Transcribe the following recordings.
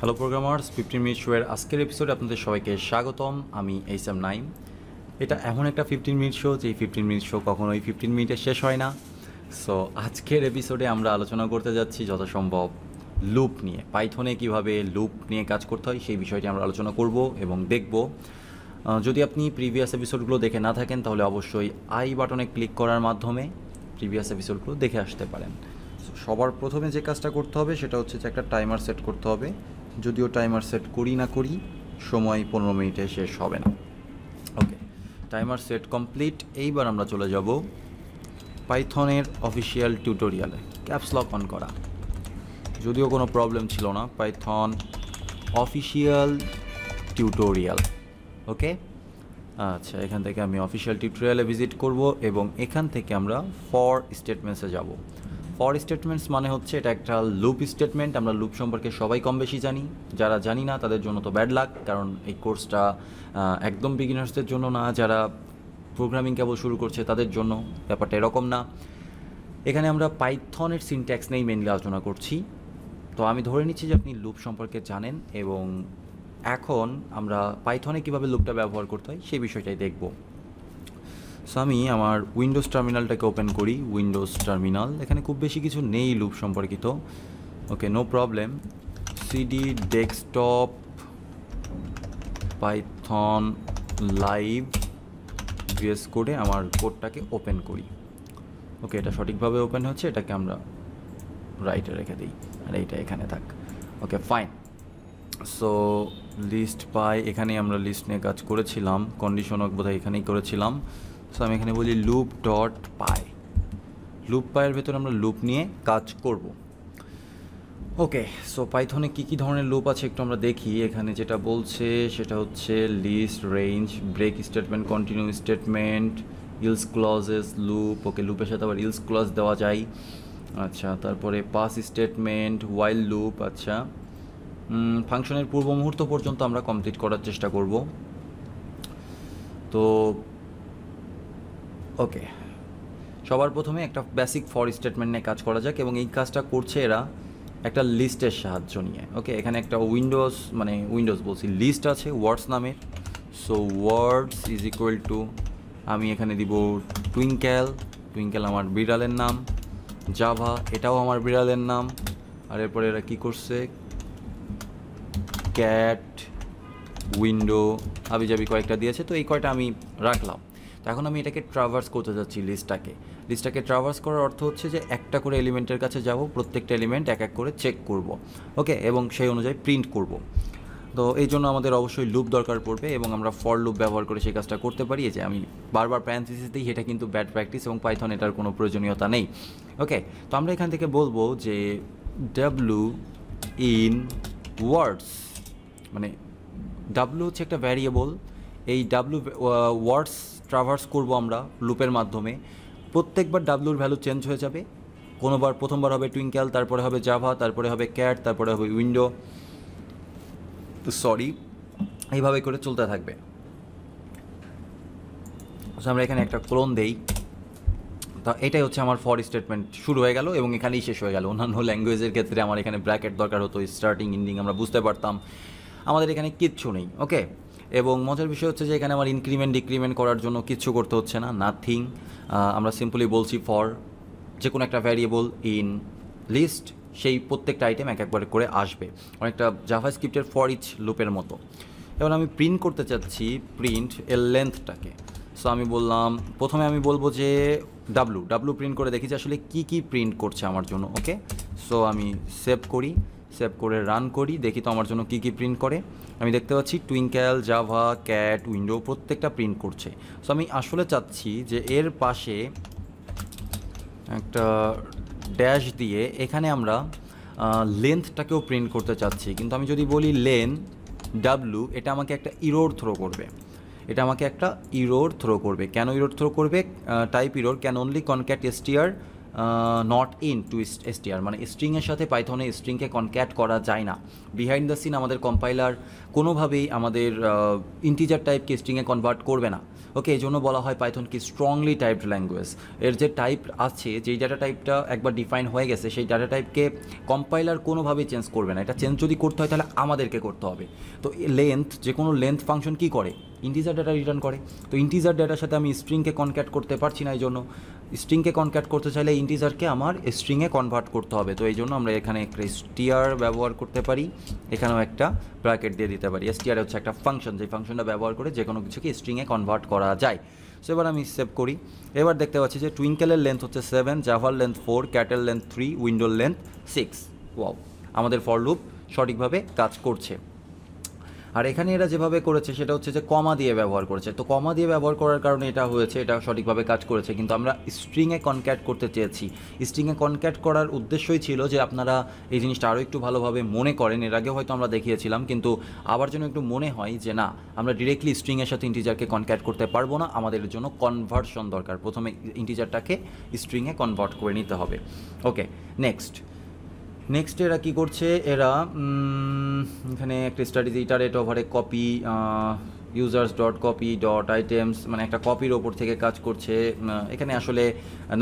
Hello programmers fifteen minute শোয়ের আজকের এপিসোডে আপনাদের সবাইকে স্বাগতম আমি এইস এম নাইম এটা এমন একটা ফিফটিন মিনিট শো যে ফিফটিন মিনিট শো কখনোই ফিফটিন মিনিটে শেষ হয় না সো আজকের এপিসোডে আমরা আলোচনা করতে যাচ্ছি যথাসম্ভব লুপ নিয়ে পাইথনে কিভাবে লুপ নিয়ে কাজ করতে হয় সেই বিষয়টি আমরা আলোচনা করব এবং দেখব যদি আপনি প্রিভিয়াস এপিসোডগুলো দেখে না থাকেন তাহলে অবশ্যই আই বাটনে ক্লিক করার মাধ্যমে প্রিভিয়াস এপিসোডগুলো দেখে আসতে পারেন সবার প্রথমে যে কাজটা করতে হবে সেটা হচ্ছে যে একটা টাইমার সেট করতে হবে যদিও টাইমার সেট করি না করি সময় পনেরো মিনিটে শেষ হবে না ওকে টাইমার সেট কমপ্লিট এইবার আমরা চলে যাব পাইথনের অফিসিয়াল টিউটোরিয়ালে ক্যাপস লক অন করা যদিও কোনো প্রবলেম ছিল না পাইথন অফিসিয়াল টিউটোরিয়াল ওকে আচ্ছা এখান থেকে আমি অফিসিয়াল টিউটোরিয়ালে ভিজিট করব এবং এখান থেকে আমরা ফর স্টেটমেন্টসে যাব ফর স্টেটমেন্টস মানে হচ্ছে এটা একটা লুপ স্টেটমেন্ট আমরা লুপ সম্পর্কে সবাই কম বেশি জানি যারা জানি না তাদের জন্য তো ব্যাড লাক কারণ এই কোর্সটা একদম বিগিনার্সদের জন্য না যারা প্রোগ্রামিং কেবল শুরু করছে তাদের জন্য ব্যাপারটা এরকম না এখানে আমরা পাইথনের সিনট্যাক্স নিয়েই মেনলি আলোচনা করছি তো আমি ধরে নিচ্ছি যে আপনি লুপ সম্পর্কে জানেন এবং এখন আমরা পাইথনে কিভাবে লুপটা ব্যবহার করতে হয় সেই বিষয়টাই দেখব সো আমি আমার উইন্ডোজ টার্মিনালটাকে ওপেন করি উইন্ডোজ টার্মিনাল এখানে খুব বেশি কিছু নেই লুপ সম্পর্কিত okay no problem CD desktop Python live dress কোডে আমার কোডটাকে ওপেন করি ওকে এটা সঠিকভাবে ওপেন হচ্ছে এটাকে আমরা রাইটে রেখে দিই আর এইটা এখানে থাক okay fine so list py এখানেই আমরা লিস্ট নিয়ে কাজ করেছিলাম কন্ডিশনক বোধহয় এখানেই করেছিলাম সো আমি এখানে বলি লুপ ডট পাই লুপ পায়ের ভেতর আমরা লুপ নিয়ে কাজ করব ওকে সো পাইথনে কী কী ধরনের লুপ আছে একটু আমরা দেখি এখানে যেটা বলছে সেটা হচ্ছে list range break statement continue statement else clauses loop okay লুপের সাথে আবার ইলস ক্লজ দেওয়া যায় আচ্ছা তারপরে পাস স্টেটমেন্ট ওয়াইল লুপ আচ্ছা ফাংশনের পূর্ব মুহূর্ত পর্যন্ত আমরা কমপ্লিট করার চেষ্টা করব তো ওকে সবার প্রথমে একটা বেসিক ফর স্টেটমেন্ট নিয়ে কাজ করা যাক এবং এই কাজটা করছে এরা একটা লিস্টের সাহায্য নিয়ে ওকে এখানে একটা উইন্ডোজ মানে উইন্ডোজ বলছি লিস্ট আছে ওয়ার্ডস নামের so words is equal to আমি এখানে দিব টুইঙ্কেল টুইঙ্কেল আমার বিড়ালের নাম জাভা এটাও আমার বিড়ালের নাম আর এরপরে এরা কী করছে ক্যাট উইন্ডো আবি যাবি কয়েকটা দিয়েছে তো এই কয়টা আমি রাখলাম তো এখন আমি এটাকে ট্রাভার্স করতে যাচ্ছি লিস্টটাকে লিস্টটাকে ট্রাভার্স করার অর্থ হচ্ছে যে একটা করে এলিমেন্টের কাছে যাব প্রত্যেকটা এলিমেন্ট এক এক করে চেক করব ওকে এবং সেই অনুযায়ী প্রিন্ট করব তো এই জন্য আমাদের অবশ্যই লুপ দরকার পড়বে এবং আমরা ফর লুপ ব্যবহার করে সেই কাজটা করতে পারি যে আমি বারবার প্যান্সিসিস দিই এটা কিন্তু ব্যাড প্র্যাকটিস এবং পাইথন এটার কোনো প্রয়োজনীয়তা নেই ওকে তো আমরা এখান থেকে বলবো যে ডাব্লু ইন ওয়ার্ডস মানে ডাব্লু হচ্ছে একটা ভ্যারিয়েবল এই ডাব্লু ওয়ার্ডস ট্রাভার্স করব আমরা লুপের মাধ্যমে প্রত্যেকবার ডাব্লুর ভ্যালু চেঞ্জ হয়ে যাবে কোনোবার প্রথমবার হবে টুইঙ্কেল তারপরে হবে জাভা তারপরে হবে ক্যাট তারপরে হবে উইন্ডো সরি এইভাবে করে চলতে থাকবে আমরা এখানে একটা ক্লোন দেই তা এটাই হচ্ছে আমার ফর স্টেটমেন্ট শুরু হয়ে গেল এবং এখানেই শেষ হয়ে গেল অন্যান্য ল্যাঙ্গুয়েজের ক্ষেত্রে আমার এখানে ব্র্যাকেট দরকার হতো স্টার্টিং ইন্ডিং আমরা বুঝতে পারতাম আমাদের এখানে কিচ্ছু নেই ওকে এবং মজার বিষয় হচ্ছে যে এখানে আমার ইনক্রিমেন্ট ডিক্রিমেন্ট করার জন্য কিচ্ছু করতে হচ্ছে না নাথিং আমরা সিম্পলি বলছি ফর যে কোনো একটা ভ্যারিয়েবল ইন লিস্ট সেই প্রত্যেকটা আইটেম এক একবার করে আসবে অনেকটা জাভা স্ক্রিপ্টের ফর ইচ লুপের মতো এবং আমি প্রিন্ট করতে চাচ্ছি প্রিন্ট এর লেন্থটাকে সো আমি বললাম প্রথমে আমি বলবো যে ডাব্লু ডাব্লু প্রিন্ট করে দেখি যে আসলে কি কি প্রিন্ট করছে আমার জন্য ওকে সো আমি সেভ করি সেভ করে রান করি দেখি তো আমার জন্য কী কী প্রিন্ট করে আমি দেখতে পাচ্ছি টুইঙ্কেল জাভা ক্যাট উইন্ডো প্রত্যেকটা প্রিন্ট করছে সো আমি আসলে চাচ্ছি যে এর পাশে একটা ড্যাশ দিয়ে এখানে আমরা লেন্থটাকেও প্রিন্ট করতে চাচ্ছি কিন্তু আমি যদি বলি লেন ডাব্লু এটা আমাকে একটা ইরোর থ্রো করবে এটা আমাকে একটা ইরোর থ্রো করবে কেন ইরোর থ্রো করবে type error can only concat str not int to str মানে স্ট্রিংয়ের সাথে পাইথনে স্ট্রিংকে কনক্যাট করা যায় না বিহাইন্ড দ্য সিন আমাদের কম্পাইলার কোনোভাবেই আমাদের ইন্টিজার টাইপ স্ট্রিংয়ে কনভার্ট করবে না ওকে এই জন্য বলা হয় পাইথন কি স্ট্রংলি টাইপড ল্যাঙ্গুয়েজ এর যে টাইপ আছে যেই ডাটা টাইপটা একবার ডিফাইন হয়ে গেছে সেই ডাটা টাইপকে কম্পাইলার কোনোভাবেই চেঞ্জ করবে না এটা চেঞ্জ যদি করতে হয় তাহলে আমাদেরকে করতে হবে তো লেন্থ যে কোনো লেন্থ ফাংশন কি করে ইন্টিজার ডাটা রিটার্ন করে তো ইন্টিজার ডাটার সাথে আমি স্ট্রিংকে কনক্যাট করতে পারছি না এই জন্য স্ট্রিংকে কনক্যাট করতে চাইলে ইন্টিজারকে আমার স্ট্রিংয়ে কনভার্ট করতে হবে তো এই জন্য আমরা এখানে একটা স্টিয়ার ব্যবহার করতে পারি এখানেও একটা ব্র্যাকেট দিয়ে দিতে লিখতে পারি এসটিআর হচ্ছে একটা ফাংশন যে ফাংশনটা ব্যবহার করে যে কোনো কিছুকে স্ট্রিংয়ে কনভার্ট করা যায় সো এবার আমি সেভ করি এবার দেখতে পাচ্ছি যে টুইঙ্কেলের লেন্থ হচ্ছে সেভেন জাভার লেন্থ ফোর ক্যাটেল লেন্থ থ্রি উইন্ডোর লেন্থ সিক্স ওয়াও আমাদের ফর লুপ সঠিকভাবে কাজ করছে আর এখানে এরা যেভাবে করেছে সেটা হচ্ছে যে কমা দিয়ে ব্যবহার করেছে তো কমা দিয়ে ব্যবহার করার কারণে এটা হয়েছে এটা সঠিকভাবে কাজ করেছে কিন্তু আমরা স্ট্রিংয়ে কনক্যাট করতে চেয়েছি স্ট্রিংয়ে কনক্যাট করার উদ্দেশ্যই ছিল যে আপনারা এই জিনিসটা আরও একটু ভালোভাবে মনে করেন এর আগে হয়তো আমরা দেখিয়েছিলাম কিন্তু আবার যেন একটু মনে হয় যে না আমরা ডিরেক্টলি স্ট্রিংয়ের সাথে ইন্টিজারকে কনক্যাট করতে পারবো না আমাদের জন্য কনভার্সন দরকার প্রথমে ইন্টিজারটাকে স্ট্রিংয়ে কনভার্ট করে নিতে হবে ওকে নেক্সট নেক্সট এরা কি করছে এরা এখানে একটা স্টাডিজ ইটারেট ওভারে copy users dot copy dot items মানে একটা কপির ওপর থেকে কাজ করছে এখানে আসলে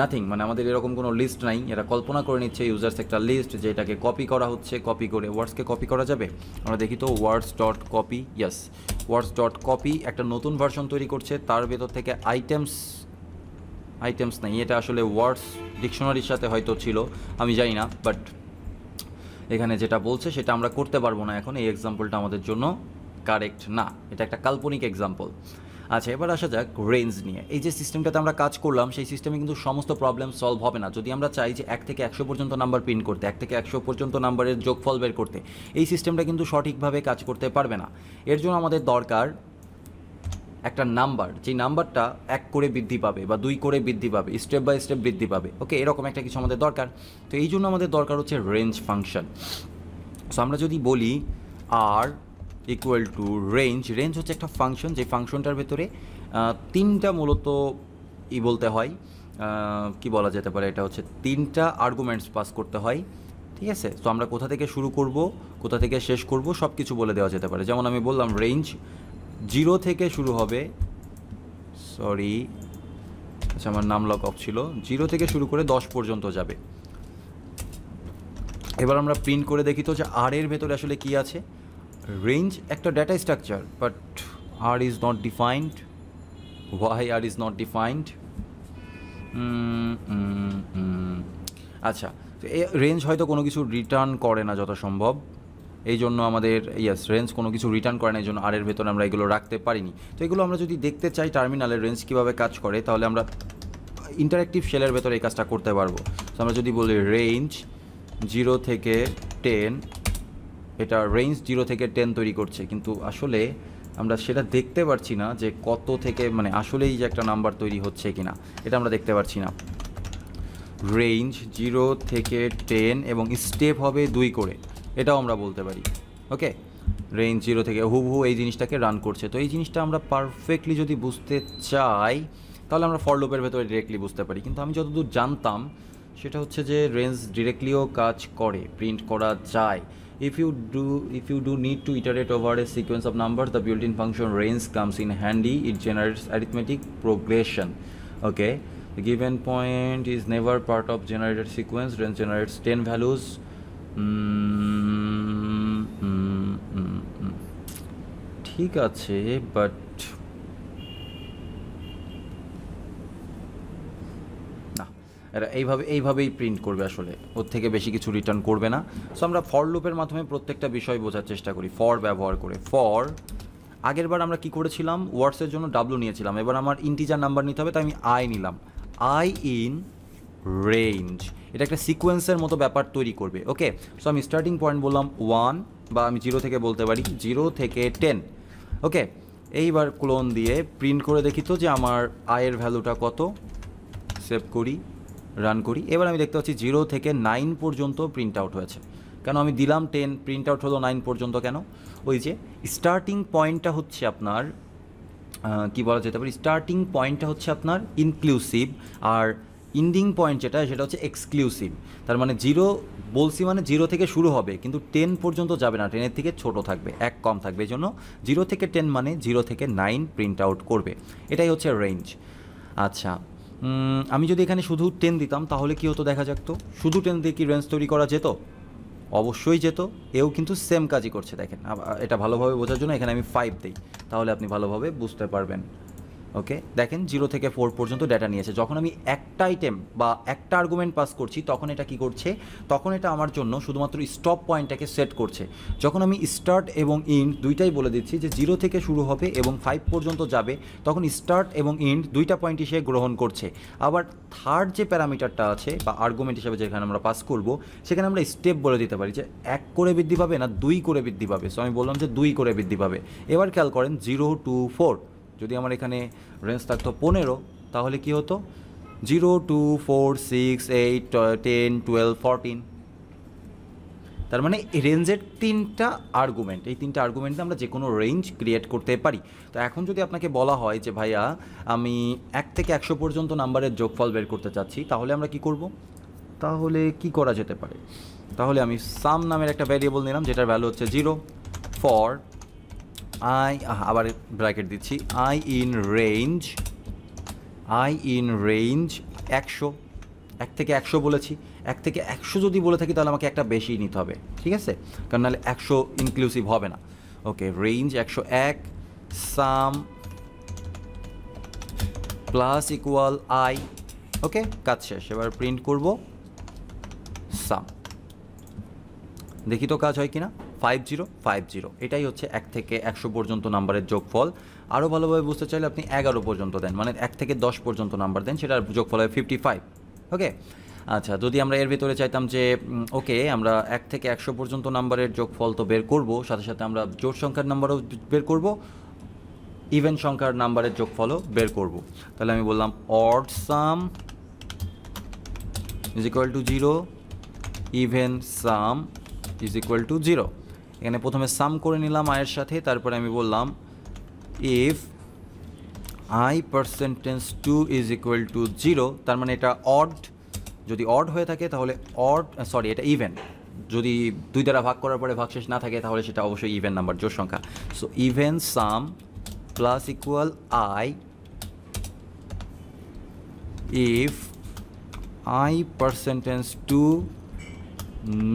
নাথিং মানে আমাদের এরকম কোনো লিস্ট নাই এরা কল্পনা করে নিচ্ছে ইউজার্স একটা লিস্ট যেটাকে কপি করা হচ্ছে কপি করে ওয়ার্ডসকে কপি করা যাবে আমরা দেখি তো ওয়ার্ডস ডট কপি ইয়াস ওয়ার্ডস ডট কপি একটা নতুন ভার্সন তৈরি করছে তার ভেতর থেকে আইটেমস আইটেমস নাই এটা আসলে ওয়ার্ডস ডিকশনারির সাথে হয়তো ছিল আমি জানি না বাট এখানে যেটা বলছে সেটা আমরা করতে পারবো না এখন এই এক্সাম্পলটা আমাদের জন্য কারেক্ট না এটা একটা কাল্পনিক এক্সাম্পল আচ্ছা এবার আসা যাক রেঞ্জ নিয়ে এই যে সিস্টেমটাতে আমরা কাজ করলাম সেই সিস্টেমে কিন্তু সমস্ত প্রবলেম সলভ হবে না যদি আমরা চাই যে এক থেকে একশো পর্যন্ত নাম্বার প্রিন্ট করতে এক থেকে একশো পর্যন্ত নাম্বারের যোগফল বের করতে এই সিস্টেমটা কিন্তু সঠিকভাবে কাজ করতে পারবে না এর জন্য আমাদের দরকার একটা নাম্বার যেই নাম্বারটা এক করে বৃদ্ধি পাবে বা দুই করে বৃদ্ধি পাবে স্টেপ বাই স্টেপ বৃদ্ধি পাবে ওকে এরকম একটা কিছু আমাদের দরকার তো এই জন্য আমাদের দরকার হচ্ছে রেঞ্জ ফাংশন সো আমরা যদি বলি r equal to range range হচ্ছে একটা ফাংশন যে ফাংশনটার ভেতরে তিনটা মূলত ই বলতে হয় কি বলা যেতে পারে এটা হচ্ছে তিনটা আর্গুমেন্টস পাস করতে হয় ঠিক আছে তো আমরা কোথা থেকে শুরু করব কোথা থেকে শেষ করব সব কিছু বলে দেওয়া যেতে পারে যেমন আমি বললাম রেঞ্জ জিরো থেকে শুরু হবে সরি আচ্ছা আমার নাম লক অফ ছিল জিরো থেকে শুরু করে দশ পর্যন্ত যাবে এবার আমরা প্রিন্ট করে দেখি তো যে আর এর ভেতরে আসলে কি আছে রেঞ্জ একটা data structure but r is not defined why r is not defined আচ্ছা রেঞ্জ হয়তো কোনো কিছু রিটার্ন করে না যত সম্ভব এই জন্য আমাদের ইয়াস রেঞ্জ কোনো কিছু রিটার্ন করে না এই জন্য আর এর ভেতরে আমরা এগুলো রাখতে পারিনি তো এগুলো আমরা যদি দেখতে চাই টার্মিনালের রেঞ্জ কীভাবে কাজ করে তাহলে আমরা ইন্টারাক্টিভ শেলের ভেতরে এই কাজটা করতে পারবো তো আমরা যদি বলি রেঞ্জ জিরো থেকে টেন এটা রেঞ্জ জিরো থেকে টেন তৈরি করছে কিন্তু আসলে আমরা সেটা দেখতে পারছি না যে কত থেকে মানে আসলেই যে একটা নাম্বার তৈরি হচ্ছে কি না এটা আমরা দেখতে পারছি না রেঞ্জ জিরো থেকে টেন এবং স্টেপ হবে দুই করে এটাও আমরা বলতে পারি ওকে রেঞ্জ জিরো থেকে হুবহু এই জিনিসটাকে রান করছে তো এই জিনিসটা আমরা পারফেক্টলি যদি বুঝতে চাই তাহলে আমরা লোপের ভেতরে ডিরেক্টলি বুঝতে পারি কিন্তু আমি যতদূর জানতাম সেটা হচ্ছে যে রেঞ্জ ডিরেক্টলিও কাজ করে প্রিন্ট করা যায় if you do if you do need to iterate over a sequence of number the built in function range comes in handy it generates arithmetic progression okay given point is never part of generated sequence range generates ten values ঠিক আছে but না এরা এইভাবে এইভাবেই print করবে আসলে ওর থেকে বেশি কিছু রিটার্ন করবে না সো আমরা ফর লুপের মাধ্যমে প্রত্যেকটা বিষয় বোঝার চেষ্টা করি ফর ব্যবহার করে ফর আগের বার আমরা কি করেছিলাম ওয়ার্ডসের জন্য ডাব্লু নিয়েছিলাম এবার আমার ইন্টিজার নাম্বার নিতে হবে তাই আমি আই নিলাম আই ইন রেঞ্জ এটা একটা সিকোয়েন্সের মতো ব্যাপার তৈরি করবে ওকে সো আমি স্টার্টিং পয়েন্ট বললাম ওয়ান বা আমি জিরো থেকে বলতে পারি জিরো থেকে টেন ওকে এইবার ক্লোন দিয়ে প্রিন্ট করে দেখি তো যে আমার আয়ের ভ্যালুটা কত সেভ করি রান করি এবার আমি দেখতে পাচ্ছি জিরো থেকে নাইন পর্যন্ত প্রিন্ট আউট হয়েছে কেন আমি দিলাম টেন প্রিন্ট আউট হলো নাইন পর্যন্ত কেন ওই যে স্টার্টিং পয়েন্টটা হচ্ছে আপনার কি বলা যেতে পারে স্টার্টিং পয়েন্টটা হচ্ছে আপনার ইনক্লুসিভ আর ইন্ডিং পয়েন্ট যেটা সেটা হচ্ছে এক্সক্লুসিভ তার মানে জিরো বলছি মানে জিরো থেকে শুরু হবে কিন্তু টেন পর্যন্ত যাবে না টেনের থেকে ছোট থাকবে এক কম থাকবে এই জন্য জিরো থেকে টেন মানে জিরো থেকে নাইন প্রিন্ট আউট করবে এটাই হচ্ছে রেঞ্জ আচ্ছা আমি যদি এখানে শুধু টেন দিতাম তাহলে কি হতো দেখা যাক তো শুধু টেন দিয়ে কি রেঞ্জ তৈরি করা যেত অবশ্যই যেত এও কিন্তু সেম কাজই করছে দেখেন এটা ভালোভাবে বোঝার জন্য এখানে আমি ফাইভ দিই তাহলে আপনি ভালোভাবে বুঝতে পারবেন ওকে দেখেন জিরো থেকে ফোর পর্যন্ত ডেটা নিয়েছে যখন আমি একটা আইটেম বা একটা আর্গুমেন্ট পাস করছি তখন এটা কি করছে তখন এটা আমার জন্য শুধুমাত্র স্টপ পয়েন্টটাকে সেট করছে যখন আমি স্টার্ট এবং ইন্ড দুইটাই বলে দিচ্ছি যে জিরো থেকে শুরু হবে এবং ফাইভ পর্যন্ত যাবে তখন স্টার্ট এবং ইন্ড দুইটা পয়েন্টই সে গ্রহণ করছে আবার থার্ড যে প্যারামিটারটা আছে বা আর্গুমেন্ট হিসেবে যেখানে আমরা পাস করব সেখানে আমরা স্টেপ বলে দিতে পারি যে এক করে বৃদ্ধি পাবে না দুই করে বৃদ্ধি পাবে সো আমি বললাম যে দুই করে বৃদ্ধি পাবে এবার খেয়াল করেন জিরো টু ফোর যদি আমার এখানে রেঞ্জ থাকতো পনেরো তাহলে কি হতো zero two four six eight ten twelve fourteen তার মানে রেঞ্জের তিনটা আর্গুমেন্ট এই তিনটা আর্গুমেন্টে আমরা যে কোনো রেঞ্জ ক্রিয়েট করতে পারি তো এখন যদি আপনাকে বলা হয় যে ভাইয়া আমি এক থেকে একশো পর্যন্ত নাম্বারের যোগফল বের করতে চাচ্ছি তাহলে আমরা কি করব তাহলে কি করা যেতে পারে তাহলে আমি সাম নামের একটা ভ্যারিয়েবল নিলাম যেটার ভ্যালু হচ্ছে জিরো ফর আই আবার ব্র্যাকেট দিচ্ছি i in range i in range একশো এক থেকে একশো বলেছি এক থেকে একশো যদি বলে থাকি তাহলে আমাকে একটা বেশি নিতে হবে ঠিক আছে কারণ নাহলে একশো ইনক্লুসিভ হবে না ওকে রেঞ্জ একশো এক sum plus equal i okay কাজ শেষ এবার প্রিন্ট করব সাম দেখি তো কাজ হয় কিনা ফাইভ জিরো ফাইভ জিরো এটাই হচ্ছে এক থেকে একশো পর্যন্ত নাম্বারের যোগফল আরও ভালোভাবে বুঝতে চাইলে আপনি এগারো পর্যন্ত দেন মানে এক থেকে দশ পর্যন্ত নাম্বার দেন সেটার যোগফল হয় ফিফটি ফাইভ ওকে আচ্ছা যদি আমরা এর ভিতরে চাইতাম যে ওকে আমরা এক থেকে একশো পর্যন্ত নাম্বারের যোগফল তো বের করব সাথে সাথে আমরা জোট সংখ্যার নাম্বারও বের করব ইভেন সংখ্যার নাম্বারের যোগফলও বের করব তাহলে আমি বললাম odd sum is equal to zero even sum is equal to zero এখানে প্রথমে সাম করে নিলাম আয়ের সাথে তারপরে আমি বললাম if i percentage two is equal to zero তার মানে এটা অড যদি অড হয়ে থাকে তাহলে অড সরি এটা ইভেন যদি দুই দ্বারা ভাগ করার পরে ভাগ শেষ না থাকে তাহলে সেটা অবশ্যই ইভেন নাম্বার জোর সংখ্যা so even sum plus equal i if i percentage two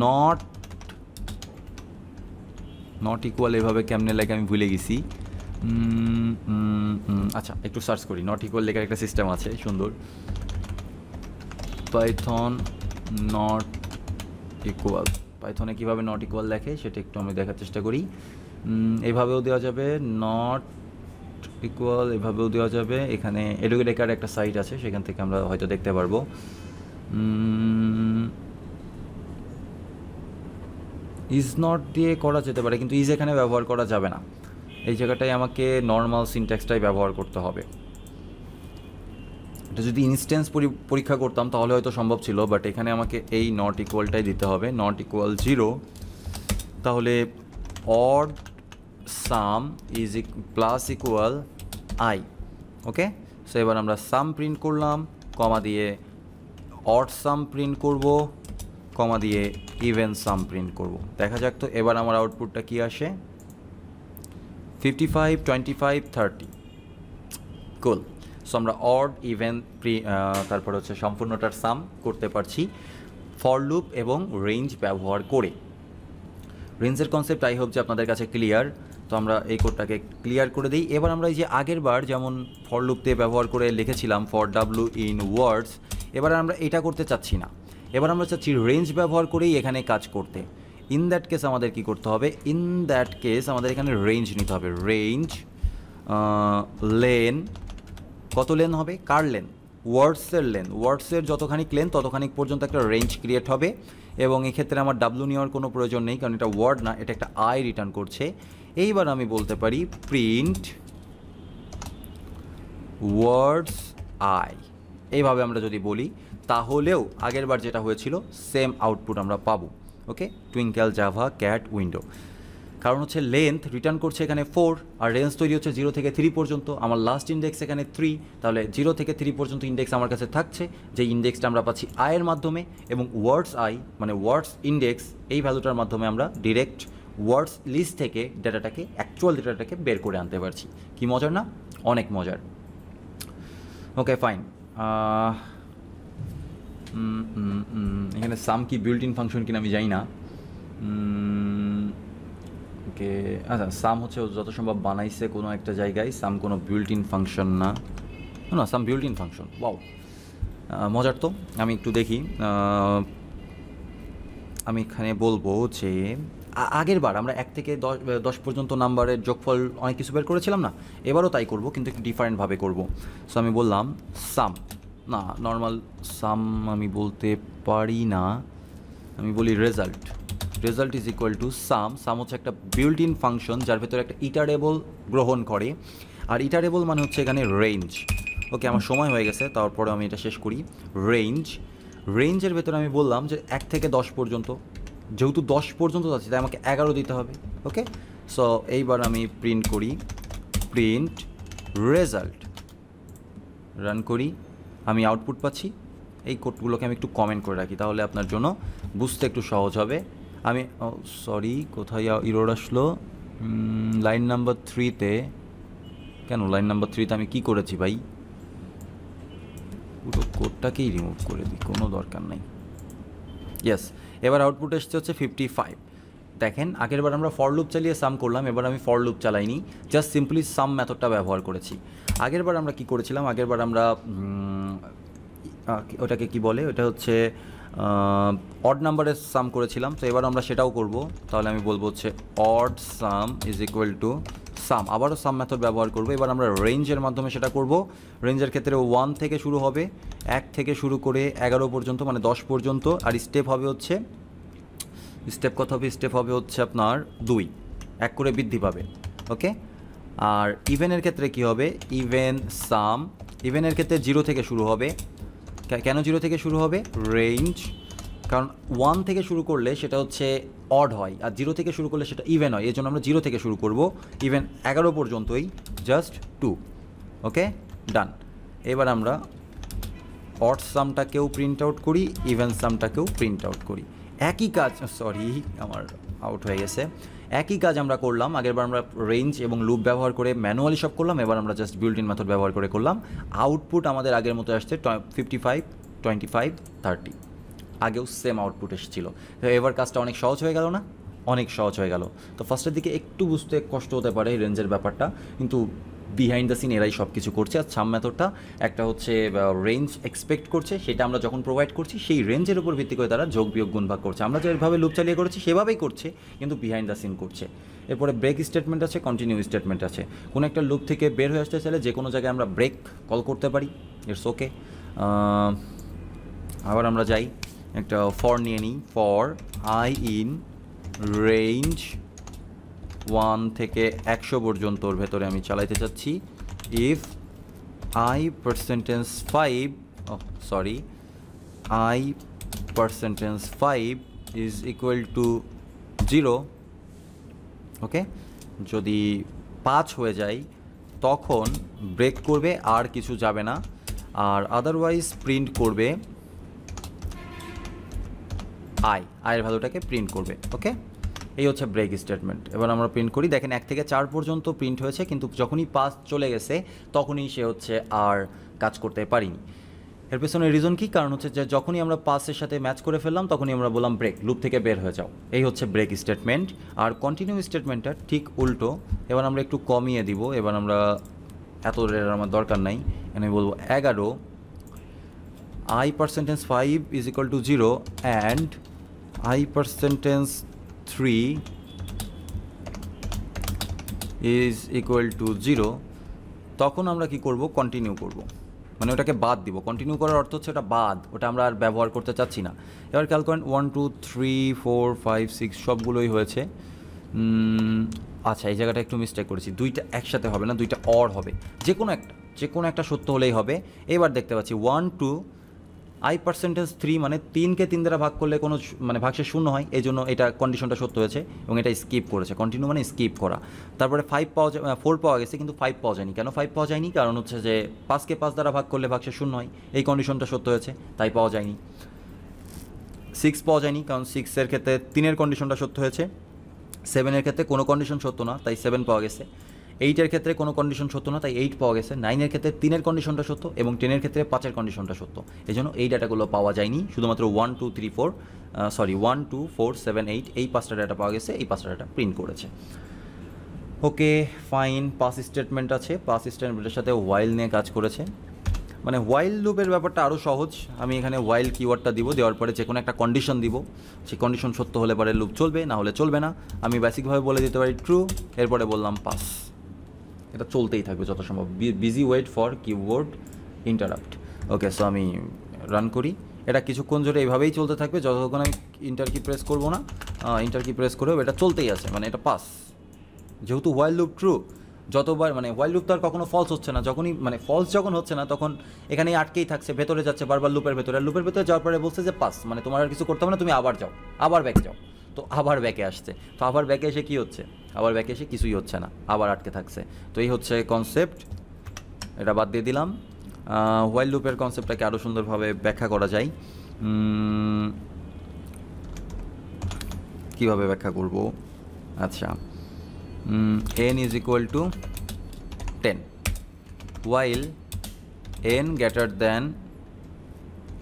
not not equal এভাবে কেমনে লাগে আমি ভুলে গেছি আচ্ছা একটু সার্চ করি নট ইকুয়াল লেখার একটা সিস্টেম আছে সুন্দর পাইথন নট ইকুয়াল পাইথনে কীভাবে নট ইকুয়াল লেখে সেটা একটু আমি দেখার চেষ্টা করি এভাবেও দেওয়া যাবে নট ইকুয়াল এভাবেও দেওয়া যাবে এখানে এডুকেটেকার একটা সাইট আছে সেখান থেকে আমরা হয়তো দেখতে পারবো ইজ নট দিয়ে করা যেতে পারে কিন্তু ইজ এখানে ব্যবহার করা যাবে না এই জায়গাটায় আমাকে নর্মাল সিনট্যাক্সটাই ব্যবহার করতে হবে এটা যদি ইনস্ট্যান্স পরীক্ষা করতাম তাহলে হয়তো সম্ভব ছিল বাট এখানে আমাকে এই নট ইকুয়ালটাই দিতে হবে নট ইকুয়াল জিরো তাহলে অড সাম ইজ ইক plus equal i okay so এবার আমরা সাম প্রিন্ট করলাম কমা দিয়ে অড সাম প্রিন্ট করব কমা দিয়ে ইভেন সাম প্রিন্ট করব দেখা যাক তো এবার আমার আউটপুটটা কি আসে fifty five twenty five thirty গোল সো আমরা অড ইভেন প্রি তারপর হচ্ছে সম্পূর্ণটার সাম করতে পারছি ফর লুপ এবং রেঞ্জ ব্যবহার করে রেঞ্জের কনসেপ্ট আই হোপ যে আপনাদের কাছে ক্লিয়ার তো আমরা এই কোডটাকে ক্লিয়ার করে দিই এবার আমরা এই যে আগের বার যেমন ফর লুপ দিয়ে ব্যবহার করে লিখেছিলাম ফর ডাব্লু ইন ওয়ার্ডস এবার আমরা এটা করতে চাচ্ছি না এবার আমরা চাচ্ছি রেঞ্জ ব্যবহার করেই এখানে কাজ করতে ইন দ্যাট কেস আমাদের কি করতে হবে ইন দ্যাট কেস আমাদের এখানে রেঞ্জ নিতে হবে রেঞ্জ লেন কত লেন হবে কার লেন ওয়ার্ডসের লেন ওয়ার্ডসের যতখানি লেন ততখানি পর্যন্ত একটা রেঞ্জ ক্রিয়েট হবে এবং এক্ষেত্রে আমার ডাব্লু নেওয়ার কোনো প্রয়োজন নেই কারণ এটা ওয়ার্ড না এটা একটা আই রিটার্ন করছে এইবার আমি বলতে পারি প্রিন্ট ওয়ার্ডস আই এইভাবে আমরা যদি বলি তাহলেও আগেরবার যেটা হয়েছিল সেম আউটপুট আমরা পাবো okay twinkle Java cat window কারণ হচ্ছে লেন্থ রিটার্ন করছে এখানে ফোর আর রেঞ্জ তৈরি হচ্ছে জিরো থেকে থ্রি পর্যন্ত আমার লাস্ট ইন্ডেক্স এখানে থ্রি তাহলে জিরো থেকে থ্রি পর্যন্ত ইন্ডেক্স আমার কাছে থাকছে যে ইন্ডেক্সটা আমরা পাচ্ছি আয়ের মাধ্যমে এবং ওয়ার্ডস আই মানে ওয়ার্ডস ইন্ডেক্স এই ভ্যালুটার মাধ্যমে আমরা ডিরেক্ট ওয়ার্ডস লিস্ট থেকে ডেটাটাকে অ্যাকচুয়াল ডেটাটাকে বের করে আনতে পারছি কি মজার না অনেক মজার okay fine Mm, mm, mm. এখানে সাম কি বিল্ট ইন ফাংশন কিনা আমি জানি না ওকে আচ্ছা সাম হচ্ছে যত সম্ভব বানাইছে কোনো একটা জায়গায় সাম কোনো বিল্ট ইন ফাংশন না না সাম বিল্ট ইন ফাংশন বাউ মজার তো আমি একটু দেখি আমি এখানে বলবো যে আগের বার আমরা এক থেকে দশ দশ পর্যন্ত নাম্বারের যোগফল অনেক কিছু বের করেছিলাম না এবারও তাই করব কিন্তু একটু ডিফারেন্টভাবে করব সো আমি বললাম সাম না নর্মাল সাম আমি বলতে পারি না আমি বলি result result is equal to sum sum হচ্ছে একটা বিল্ট ইন ফাংশন যার ভেতরে একটা ইটারেবল গ্রহণ করে আর ইটারেবল মানে হচ্ছে এখানে রেঞ্জ ওকে আমার সময় হয়ে গেছে তারপরে আমি এটা শেষ করি রেঞ্জ রেঞ্জের ভেতরে আমি বললাম যে এক থেকে দশ পর্যন্ত যেহেতু দশ পর্যন্ত আছে তাই আমাকে এগারো দিতে হবে ওকে সো এইবার আমি প্রিন্ট করি প্রিন্ট রেজাল্ট রান করি আমি আউটপুট পাচ্ছি এই কোডগুলোকে আমি একটু কমেন্ট করে রাখি তাহলে আপনার জন্য বুঝতে একটু সহজ হবে আমি সরি কোথায় ইরোড আসলো লাইন নাম্বার থ্রিতে কেন লাইন নাম্বার থ্রিতে আমি কি করেছি ভাই পুরো কোডটাকেই রিমুভ করে দিই কোনো দরকার নাই ইয়েস এবার আউটপুট এসছে হচ্ছে ফিফটি ফাইভ দেখেন আগেরবার আমরা ফর লুপ চালিয়ে সাম করলাম এবার আমি ফর লুপ চালাইনি জাস্ট সিম্পলি সাম মেথডটা ব্যবহার করেছি আগেরবার আমরা কি করেছিলাম আগেরবার আমরা ওটাকে কি বলে ওটা হচ্ছে অড নাম্বারের সাম করেছিলাম তো এবার আমরা সেটাও করব তাহলে আমি বলবো হচ্ছে odd sum is equal to sum আবারও সাম মেথড ব্যবহার করব এবার আমরা রেঞ্জের মাধ্যমে সেটা করব রেঞ্জের ক্ষেত্রে ওয়ান থেকে শুরু হবে এক থেকে শুরু করে এগারো পর্যন্ত মানে দশ পর্যন্ত আর স্টেপ হবে হচ্ছে স্টেপ কত হবে স্টেপ হবে হচ্ছে আপনার দুই এক করে বৃদ্ধি পাবে ওকে আর ইভেনের ক্ষেত্রে কি হবে ইভেন সাম ইভেনের ক্ষেত্রে জিরো থেকে শুরু হবে কেন জিরো থেকে শুরু হবে রেঞ্জ কারণ ওয়ান থেকে শুরু করলে সেটা হচ্ছে অড হয় আর জিরো থেকে শুরু করলে সেটা ইভেন হয় এই জন্য আমরা জিরো থেকে শুরু করব ইভেন এগারো পর্যন্তই জাস্ট টু ওকে ডান এবার আমরা অড সামটাকেও প্রিন্ট আউট করি ইভেন সামটাকেও প্রিন্ট আউট করি একই কাজ সরি আমার আউট হয়ে গেছে একই কাজ আমরা করলাম আগেরবার আমরা রেঞ্জ এবং লুপ ব্যবহার করে ম্যানুয়ালি সব করলাম এবার আমরা জাস্ট বিল্ডিং ইন মেথড ব্যবহার করে করলাম আউটপুট আমাদের আগের মতো আসছে fifty five twenty five thirty আগেও সেম আউটপুট এসেছিল তো এবার কাজটা অনেক সহজ হয়ে গেল না অনেক সহজ হয়ে গেল তো ফার্স্টের দিকে একটু বুঝতে কষ্ট হতে পারে রেঞ্জের ব্যাপারটা কিন্তু বিহাইন্ড দ্য সিন এরাই সব কিছু করছে আর সাম মেথডটা একটা হচ্ছে রেঞ্জ এক্সপেক্ট করছে সেটা আমরা যখন প্রোভাইড করছি সেই রেঞ্জের উপর ভিত্তি করে তারা যোগ বিয়োগ গুণভাগ করছে আমরা যেভাবে লুপ চালিয়ে করেছি সেভাবেই করছে কিন্তু বিহাইন্ড দ্য সিন করছে এরপরে ব্রেক স্টেটমেন্ট আছে কন্টিনিউ স্টেটমেন্ট আছে কোনো একটা লুপ থেকে বের হয়ে আসতে চাইলে যে কোনো জায়গায় আমরা ব্রেক কল করতে পারি ইটস ওকে আবার আমরা যাই একটা ফর নিয়ে নিই for i in range one থেকে একশো পর্যন্ত ওর ভেতরে আমি চালাইতে চাচ্ছি if i percentage five sorry i percentage five is equal to zero okay যদি পাঁচ হয়ে যায় তখন ব্রেক করবে আর কিছু যাবে না আর আদারওয়াইজ প্রিন্ট করবে আই আয়ের ভ্যালুটাকে প্রিন্ট করবে ওকে এই হচ্ছে ব্রেক স্টেটমেন্ট এবার আমরা প্রিন্ট করি দেখেন এক থেকে চার পর্যন্ত প্রিন্ট হয়েছে কিন্তু যখনই পাঁচ চলে গেছে তখনই সে হচ্ছে আর কাজ করতে পারিনি এর পেছনে রিজন কী কারণ হচ্ছে যে যখনই আমরা পাসের সাথে ম্যাচ করে ফেললাম তখনই আমরা বললাম ব্রেক লুপ থেকে বের হয়ে যাও এই হচ্ছে ব্রেক স্টেটমেন্ট আর কন্টিনিউ স্টেটমেন্টটা ঠিক উল্টো এবার আমরা একটু কমিয়ে দিব এবার আমরা এত আমার দরকার নাই আমি বলবো এগারো i percentage five is equal to zero and i percentage 3 is equal to zero তখন আমরা কি করব কন্টিনিউ করব মানে ওটাকে বাদ দিব কন্টিনিউ করার অর্থ হচ্ছে ওটা বাদ ওটা আমরা আর ব্যবহার করতে চাচ্ছি না এবার খেয়াল করেন one two three four five six সবগুলোই হয়েছে আচ্ছা এই জায়গাটা একটু মিস্টেক করেছি দুইটা একসাথে হবে না দুইটা অর হবে যে কোনো একটা যে কোনো একটা সত্য হলেই হবে এবার দেখতে পাচ্ছি one two i percentage three মানে তিনকে তিন দ্বারা ভাগ করলে কোনো মানে ভাগশেষ শূন্য হয় এই জন্য এটা কন্ডিশনটা সত্য হয়েছে এবং এটা স্কিপ করেছে কন্টিনিউ মানে স্কিপ করা তারপরে ফাইভ পাওয়া যায় ফোর পাওয়া গেছে কিন্তু ফাইভ পাওয়া যায়নি কেন ফাইভ পাওয়া যায়নি কারণ হচ্ছে যে পাঁচকে পাঁচ দ্বারা ভাগ করলে ভাগসে শূন্য হয় এই কন্ডিশনটা সত্য হয়েছে তাই পাওয়া যায়নি সিক্স পাওয়া যায়নি কারণ সিক্সের ক্ষেত্রে তিনের কন্ডিশনটা সত্য হয়েছে সেভেনের ক্ষেত্রে কোনো কন্ডিশন সত্য না তাই সেভেন পাওয়া গেছে এইটের ক্ষেত্রে কোনো কন্ডিশন সত্য না তাই এইট পাওয়া গেছে নাইনের ক্ষেত্রে তিনের কন্ডিশনটা সত্য এবং টেনের ক্ষেত্রে পাঁচের কন্ডিশনটা সত্য এই জন্য এই ডাটাগুলো পাওয়া যায়নি শুধুমাত্র one two three four sorry one two four seven eight এই পাঁচটা ডাটা পাওয়া গেছে এই পাঁচটা ডাটা প্রিন্ট করেছে ওকে ফাইন পাস স্টেটমেন্ট আছে পাস স্টেটমেন্টের সাথে ওয়াইল নিয়ে কাজ করেছে মানে ওয়াইল লুপের ব্যাপারটা আরও সহজ আমি এখানে ওয়াইল কিওয়ার্ডটা দিব দেওয়ার পরে যে কোনো একটা কন্ডিশন দিব সেই কন্ডিশন সত্য হলে পরে লুপ চলবে না হলে চলবে না আমি বেসিকভাবে বলে দিতে পারি ট্রু এরপরে বললাম পাস এটা চলতেই থাকবে যত সম্ভব busy wait for keyboard interrupt okay so আমি রান করি এটা কিছুক্ষণ জোরে এভাবেই চলতে থাকবে যতক্ষণ আমি ইন্টার কি প্রেস করবো না ইন্টার কি প্রেস করেও এটা চলতেই আছে মানে এটা পাস যেহেতু ওয়াইল্ড লুপ ট্রু যতবার মানে ওয়াইল্ড লুপ তো আর কখনো ফলস হচ্ছে না যখনই মানে ফলস যখন হচ্ছে না তখন এখানেই আটকেই থাকছে ভেতরে যাচ্ছে বারবার লুপের ভেতরে লুপের ভেতরে যাওয়ার পরে বলছে যে পাস মানে তোমার আর কিছু করতে হবে না তুমি আবার যাও আবার ব্যাক যাও তো আবার ব্যাকে আসছে তো আবার ব্যাকে এসে কি হচ্ছে আবার ব্যাকে এসে কিছুই হচ্ছে না আবার আটকে থাকছে তো এই হচ্ছে কনসেপ্ট এটা বাদ দিয়ে দিলাম হোয়াইল লুপের কনসেপ্টটাকে আরও সুন্দরভাবে ব্যাখ্যা করা যায় কিভাবে ব্যাখ্যা করব আচ্ছা n is equal to ten while n greater than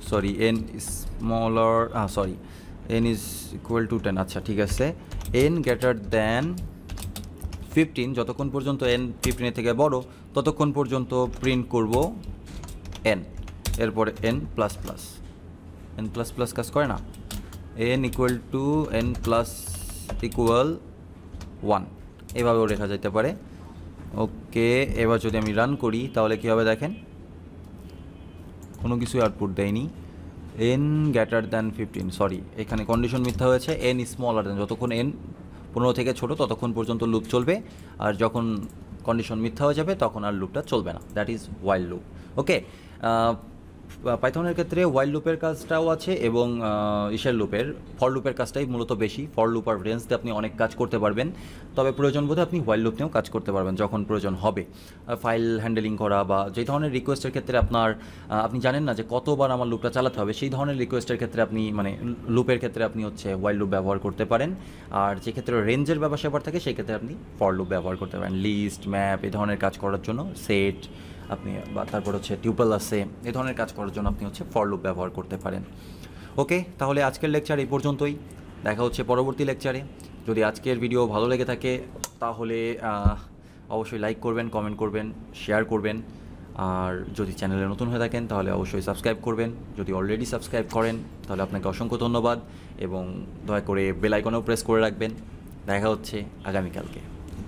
sorry n smaller sorry n is equal to ten আচ্ছা ঠিক আছে এন গ্রেটার দ্যান ফিফটিন যতক্ষণ পর্যন্ত এন ফিফটিনের থেকে বড় ততক্ষণ পর্যন্ত প্রিন্ট করব এন এরপরে n plus plus n plus plus কাজ করে না n equal to n plus equal one এভাবেও লেখা যেতে পারে ওকে এবার যদি আমি রান করি তাহলে কীভাবে দেখেন কোনো কিছু আউটপুট দেয়নি n greater than fifteen sorry এখানে কন্ডিশন মিথ্যা হয়েছে এন স্মলার দ্যান যতক্ষণ এন পনেরো থেকে ছোট ততক্ষণ পর্যন্ত লুপ চলবে আর যখন কন্ডিশন মিথ্যা হয়ে যাবে তখন আর লুপটা চলবে না that is while loop okay পাইথনের ক্ষেত্রে ওয়াইল্ড লুপের কাজটাও আছে এবং ইশার লুপের ফর লুপের কাজটাই মূলত বেশি ফর লুপ আর ব্রেন্স দিয়ে আপনি অনেক কাজ করতে পারবেন তবে প্রয়োজন বোধে আপনি ওয়াইল্ড লুপ নিয়েও কাজ করতে পারবেন যখন প্রয়োজন হবে ফাইল হ্যান্ডেলিং করা বা যে ধরনের রিকোয়েস্টের ক্ষেত্রে আপনার আপনি জানেন না যে কতবার আমার লুপটা চালাতে হবে সেই ধরনের রিকোয়েস্টের ক্ষেত্রে আপনি মানে লুপের ক্ষেত্রে আপনি হচ্ছে ওয়াইল্ড লুপ ব্যবহার করতে পারেন আর যে ক্ষেত্রে রেঞ্জের ব্যবসা থাকে সেক্ষেত্রে আপনি ফর লুপ ব্যবহার করতে পারেন লিস্ট ম্যাপ এ ধরনের কাজ করার জন্য সেট আপনি বা তারপর হচ্ছে টিউবওয়েল আছে এ ধরনের কাজ করার জন্য আপনি হচ্ছে ফর লুপ ব্যবহার করতে পারেন ওকে তাহলে আজকের লেকচার এই পর্যন্তই দেখা হচ্ছে পরবর্তী লেকচারে যদি আজকের ভিডিও ভালো লেগে থাকে তাহলে অবশ্যই লাইক করবেন কমেন্ট করবেন শেয়ার করবেন আর যদি চ্যানেলে নতুন হয়ে থাকেন তাহলে অবশ্যই সাবস্ক্রাইব করবেন যদি অলরেডি সাবস্ক্রাইব করেন তাহলে আপনাকে অসংখ্য ধন্যবাদ এবং দয়া করে বেলাইকনেও প্রেস করে রাখবেন দেখা হচ্ছে আগামীকালকে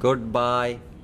গুড বাই